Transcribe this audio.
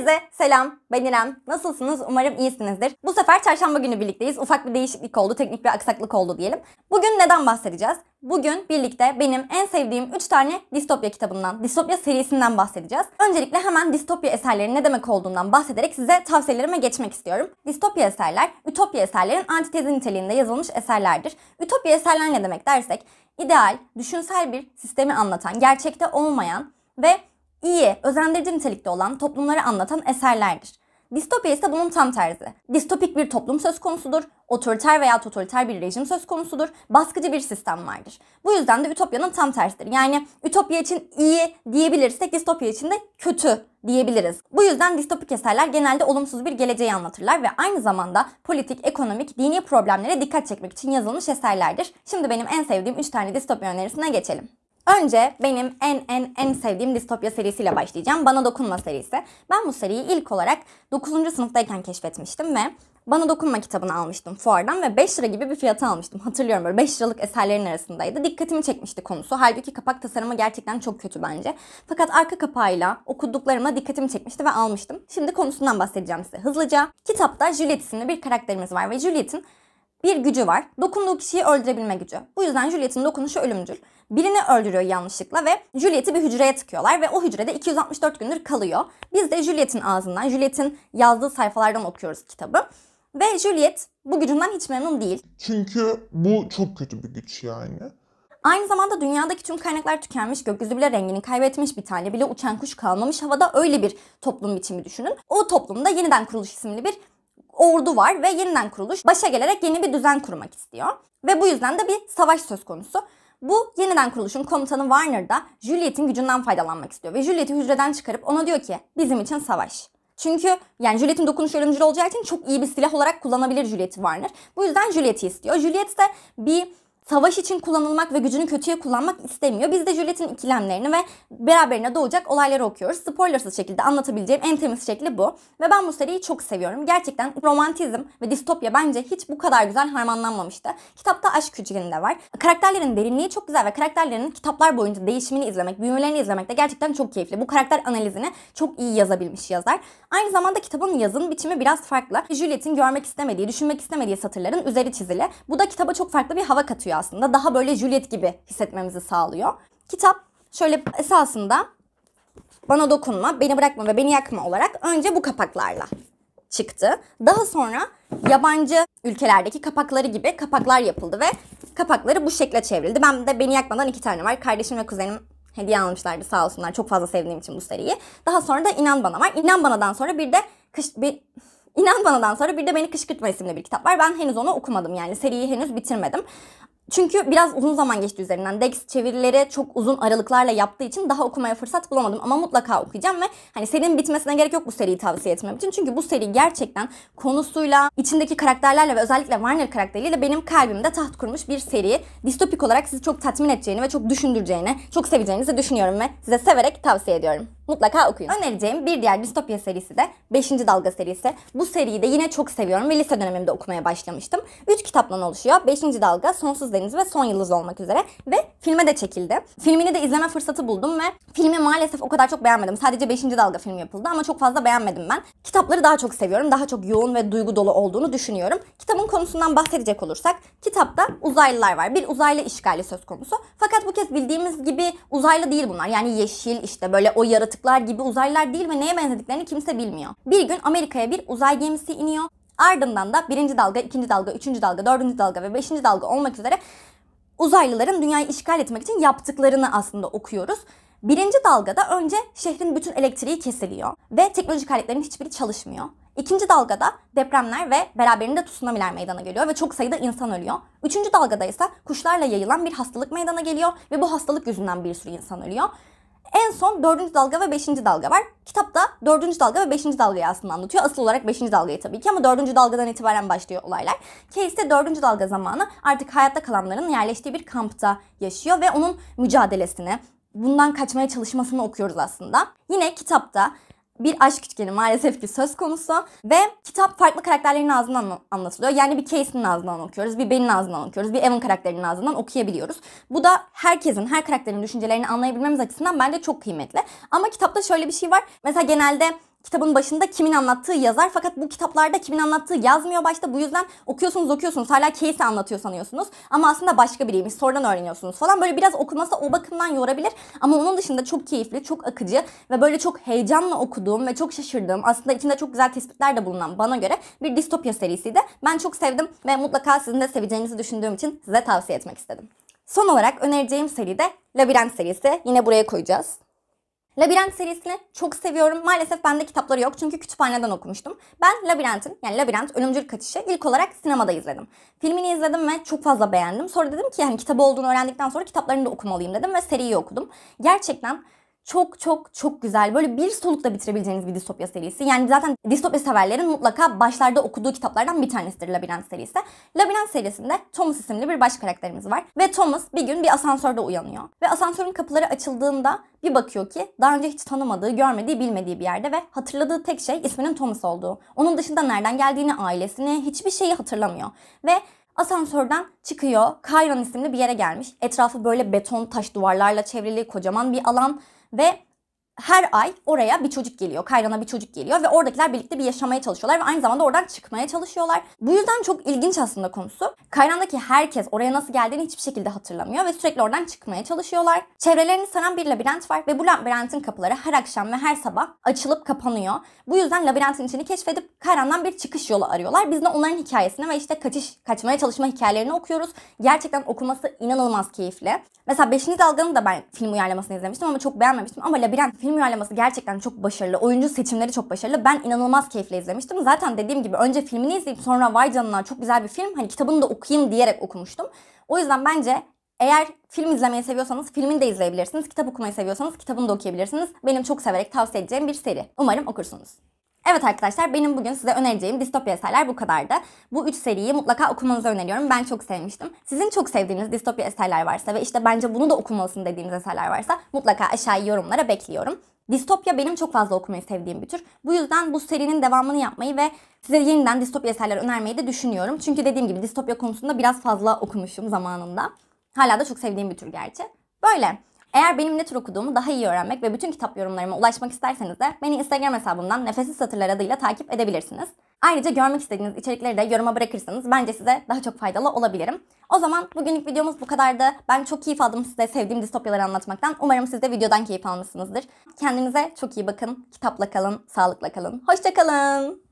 Herkese selam. Ben İrem. Nasılsınız? Umarım iyisinizdir. Bu sefer çarşamba günü birlikteyiz. Ufak bir değişiklik oldu, teknik bir aksaklık oldu diyelim. Bugün neden bahsedeceğiz? Bugün birlikte benim en sevdiğim 3 tane distopya kitabından, distopya serisinden bahsedeceğiz. Öncelikle hemen distopya eserlerin ne demek olduğundan bahsederek size tavsiyelerime geçmek istiyorum. Distopya eserler, ütopya eserlerin antitezi niteliğinde yazılmış eserlerdir. Ütopya eserler ne demek dersek, ideal, düşünsel bir sistemi anlatan, gerçekte olmayan ve iyi, özendirici nitelikte olan toplumları anlatan eserlerdir. Distopya ise bunun tam tersi. Distopik bir toplum söz konusudur, otoriter veya totaliter bir rejim söz konusudur, baskıcı bir sistem vardır. Bu yüzden de ütopyanın tam tersidir. Yani ütopya için iyi diyebilirsek distopya için de kötü diyebiliriz. Bu yüzden distopik eserler genelde olumsuz bir geleceği anlatırlar ve aynı zamanda politik, ekonomik, dini problemlere dikkat çekmek için yazılmış eserlerdir. Şimdi benim en sevdiğim 3 tane distopya önerisine geçelim. Önce benim en en en sevdiğim distopya serisiyle başlayacağım. Bana Dokunma serisi. Ben bu seriyi ilk olarak 9. sınıftayken keşfetmiştim ve Bana Dokunma kitabını almıştım fuardan ve 5 lira gibi bir fiyata almıştım. Hatırlıyorum böyle 5 liralık eserlerin arasındaydı. Dikkatimi çekmişti konusu. Halbuki kapak tasarımı gerçekten çok kötü bence. Fakat arka kapağıyla okuduklarıma dikkatimi çekmişti ve almıştım. Şimdi konusundan bahsedeceğim size hızlıca. Kitapta Juliet isimli bir karakterimiz var ve Juliet'in bir gücü var. Dokunduğu kişiyi öldürebilme gücü. Bu yüzden Juliet'in dokunuşu ölümcül. Birini öldürüyor yanlışlıkla ve Juliet'i bir hücreye tıkıyorlar ve o hücrede 264 gündür kalıyor. Biz de Juliet'in ağzından, Juliet'in yazdığı sayfalardan okuyoruz kitabı. Ve Juliet bu gücünden hiç memnun değil. Çünkü bu çok kötü bir güç yani. Aynı zamanda dünyadaki tüm kaynaklar tükenmiş, gökyüzü bile rengini kaybetmiş, bir tane bile uçan kuş kalmamış havada öyle bir toplum biçimi düşünün. O toplumda yeniden kuruluş isimli bir ordu var ve yeniden kuruluş başa gelerek yeni bir düzen kurmak istiyor. Ve bu yüzden de bir savaş söz konusu. Bu yeniden kuruluşun komutanı Warner da Juliet'in gücünden faydalanmak istiyor ve Juliet'i hücreden çıkarıp ona diyor ki bizim için savaş. Çünkü yani Juliet'in dokunuş ölümcül olacağı için çok iyi bir silah olarak kullanabilir Juliet'i Warner. Bu yüzden Juliet'i istiyor. Juliet de bir savaş için kullanılmak ve gücünü kötüye kullanmak istemiyor. Biz de Juliet'in ikilemlerini ve beraberine doğacak olayları okuyoruz. Spoilersız şekilde anlatabileceğim en temiz şekli bu. Ve ben bu seriyi çok seviyorum. Gerçekten romantizm ve distopya bence hiç bu kadar güzel harmanlanmamıştı. Kitapta aşk üçgeni de var. Karakterlerin derinliği çok güzel ve karakterlerin kitaplar boyunca değişimini izlemek, büyümelerini izlemek de gerçekten çok keyifli. Bu karakter analizini çok iyi yazabilmiş yazar. Aynı zamanda kitabın yazın biçimi biraz farklı. Juliet'in görmek istemediği, düşünmek istemediği satırların üzeri çizili. Bu da kitaba çok farklı bir hava katıyor aslında. Daha böyle Juliet gibi hissetmemizi sağlıyor. Kitap şöyle esasında bana dokunma, beni bırakma ve beni yakma olarak önce bu kapaklarla çıktı. Daha sonra yabancı ülkelerdeki kapakları gibi kapaklar yapıldı ve kapakları bu şekle çevrildi. Ben de beni yakmadan iki tane var. Kardeşim ve kuzenim hediye almışlardı sağ olsunlar. Çok fazla sevdiğim için bu seriyi. Daha sonra da inan Bana var. İnan Bana'dan sonra bir de kış, bir, İnan Bana'dan sonra bir de Beni Kışkırtma isimli bir kitap var. Ben henüz onu okumadım yani seriyi henüz bitirmedim. Çünkü biraz uzun zaman geçti üzerinden. Dex çevirileri çok uzun aralıklarla yaptığı için daha okumaya fırsat bulamadım ama mutlaka okuyacağım ve hani serinin bitmesine gerek yok bu seriyi tavsiye etmem için. Çünkü bu seri gerçekten konusuyla, içindeki karakterlerle ve özellikle Warner karakteriyle benim kalbimde taht kurmuş bir seri. Distopik olarak sizi çok tatmin edeceğini ve çok düşündüreceğini, çok seveceğinizi düşünüyorum ve size severek tavsiye ediyorum. Mutlaka okuyun. Önereceğim bir diğer distopya serisi de 5. Dalga serisi. Bu seriyi de yine çok seviyorum ve lise dönemimde okumaya başlamıştım. 3 kitaptan oluşuyor. 5. Dalga, Sonsuz Deniz ve Son Yıldız olmak üzere ve filme de çekildi. Filmini de izleme fırsatı buldum ve filmi maalesef o kadar çok beğenmedim. Sadece 5. Dalga film yapıldı ama çok fazla beğenmedim ben. Kitapları daha çok seviyorum. Daha çok yoğun ve duygu dolu olduğunu düşünüyorum. Kitabın konusundan bahsedecek olursak kitapta uzaylılar var. Bir uzaylı işgali söz konusu. Fakat bu kez bildiğimiz gibi uzaylı değil bunlar. Yani yeşil işte böyle o yaratık yaratıklar gibi uzaylılar değil ve neye benzediklerini kimse bilmiyor. Bir gün Amerika'ya bir uzay gemisi iniyor. Ardından da birinci dalga, ikinci dalga, üçüncü dalga, dördüncü dalga ve beşinci dalga olmak üzere uzaylıların dünyayı işgal etmek için yaptıklarını aslında okuyoruz. Birinci dalgada önce şehrin bütün elektriği kesiliyor ve teknolojik aletlerin hiçbiri çalışmıyor. İkinci dalgada depremler ve beraberinde tsunamiler meydana geliyor ve çok sayıda insan ölüyor. Üçüncü dalgada ise kuşlarla yayılan bir hastalık meydana geliyor ve bu hastalık yüzünden bir sürü insan ölüyor. En son dördüncü dalga ve beşinci dalga var. Kitap da dördüncü dalga ve beşinci dalgayı aslında anlatıyor. Asıl olarak beşinci dalgayı tabii ki ama dördüncü dalgadan itibaren başlıyor olaylar. Case'de dördüncü dalga zamanı artık hayatta kalanların yerleştiği bir kampta yaşıyor ve onun mücadelesini, bundan kaçmaya çalışmasını okuyoruz aslında. Yine kitapta bir aşk üçgeni maalesef ki söz konusu ve kitap farklı karakterlerin ağzından anlatılıyor. Yani bir Casey'nin ağzından okuyoruz, bir Ben'in ağzından okuyoruz, bir Evan karakterinin ağzından okuyabiliyoruz. Bu da herkesin, her karakterin düşüncelerini anlayabilmemiz açısından bence çok kıymetli. Ama kitapta şöyle bir şey var. Mesela genelde kitabın başında kimin anlattığı yazar fakat bu kitaplarda kimin anlattığı yazmıyor başta. Bu yüzden okuyorsunuz okuyorsunuz hala Casey anlatıyor sanıyorsunuz ama aslında başka biriymiş sonradan öğreniyorsunuz falan. Böyle biraz okuması o bakımdan yorabilir ama onun dışında çok keyifli, çok akıcı ve böyle çok heyecanla okuduğum ve çok şaşırdığım aslında içinde çok güzel tespitler de bulunan bana göre bir distopya serisiydi. Ben çok sevdim ve mutlaka sizin de seveceğinizi düşündüğüm için size tavsiye etmek istedim. Son olarak önereceğim seri de Labirent serisi. Yine buraya koyacağız. Labirent serisini çok seviyorum. Maalesef bende kitapları yok çünkü kütüphaneden okumuştum. Ben Labirent'in yani Labirent Ölümcül Kaçışı ilk olarak sinemada izledim. Filmini izledim ve çok fazla beğendim. Sonra dedim ki yani kitabı olduğunu öğrendikten sonra kitaplarını da okumalıyım dedim ve seriyi okudum. Gerçekten çok çok çok güzel. Böyle bir solukta bitirebileceğiniz bir distopya serisi. Yani zaten distopya severlerin mutlaka başlarda okuduğu kitaplardan bir tanesidir Labirent serisi. Labirent serisinde Thomas isimli bir baş karakterimiz var. Ve Thomas bir gün bir asansörde uyanıyor. Ve asansörün kapıları açıldığında bir bakıyor ki daha önce hiç tanımadığı, görmediği, bilmediği bir yerde ve hatırladığı tek şey isminin Thomas olduğu. Onun dışında nereden geldiğini, ailesini, hiçbir şeyi hatırlamıyor. Ve Asansörden çıkıyor. Kayran isimli bir yere gelmiş. Etrafı böyle beton taş duvarlarla çevrili kocaman bir alan ve her ay oraya bir çocuk geliyor. Kayrana bir çocuk geliyor ve oradakiler birlikte bir yaşamaya çalışıyorlar ve aynı zamanda oradan çıkmaya çalışıyorlar. Bu yüzden çok ilginç aslında konusu. Kayrandaki herkes oraya nasıl geldiğini hiçbir şekilde hatırlamıyor ve sürekli oradan çıkmaya çalışıyorlar. Çevrelerini saran bir labirent var ve bu labirentin kapıları her akşam ve her sabah açılıp kapanıyor. Bu yüzden labirentin içini keşfedip Kayran'dan bir çıkış yolu arıyorlar. Biz de onların hikayesini ve işte kaçış, kaçmaya çalışma hikayelerini okuyoruz. Gerçekten okuması inanılmaz keyifli. Mesela 5. Dalga'nın da ben film uyarlamasını izlemiştim ama çok beğenmemiştim ama labirent film film uyarlaması gerçekten çok başarılı. Oyuncu seçimleri çok başarılı. Ben inanılmaz keyifle izlemiştim. Zaten dediğim gibi önce filmini izleyip sonra vay canına çok güzel bir film. Hani kitabını da okuyayım diyerek okumuştum. O yüzden bence eğer film izlemeyi seviyorsanız filmini de izleyebilirsiniz. Kitap okumayı seviyorsanız kitabını da okuyabilirsiniz. Benim çok severek tavsiye edeceğim bir seri. Umarım okursunuz. Evet arkadaşlar benim bugün size önereceğim distopya eserler bu kadardı. Bu üç seriyi mutlaka okumanızı öneriyorum. Ben çok sevmiştim. Sizin çok sevdiğiniz distopya eserler varsa ve işte bence bunu da okumalısın dediğiniz eserler varsa mutlaka aşağıya yorumlara bekliyorum. Distopya benim çok fazla okumayı sevdiğim bir tür. Bu yüzden bu serinin devamını yapmayı ve size yeniden distopya eserler önermeyi de düşünüyorum. Çünkü dediğim gibi distopya konusunda biraz fazla okumuşum zamanında. Hala da çok sevdiğim bir tür gerçi. Böyle. Eğer benim ne tür okuduğumu daha iyi öğrenmek ve bütün kitap yorumlarıma ulaşmak isterseniz de beni Instagram hesabımdan Nefessiz Satırlar adıyla takip edebilirsiniz. Ayrıca görmek istediğiniz içerikleri de yoruma bırakırsanız bence size daha çok faydalı olabilirim. O zaman bugünlük videomuz bu kadardı. Ben çok keyif aldım size sevdiğim distopyaları anlatmaktan. Umarım siz de videodan keyif almışsınızdır. Kendinize çok iyi bakın. Kitapla kalın, sağlıkla kalın. Hoşçakalın.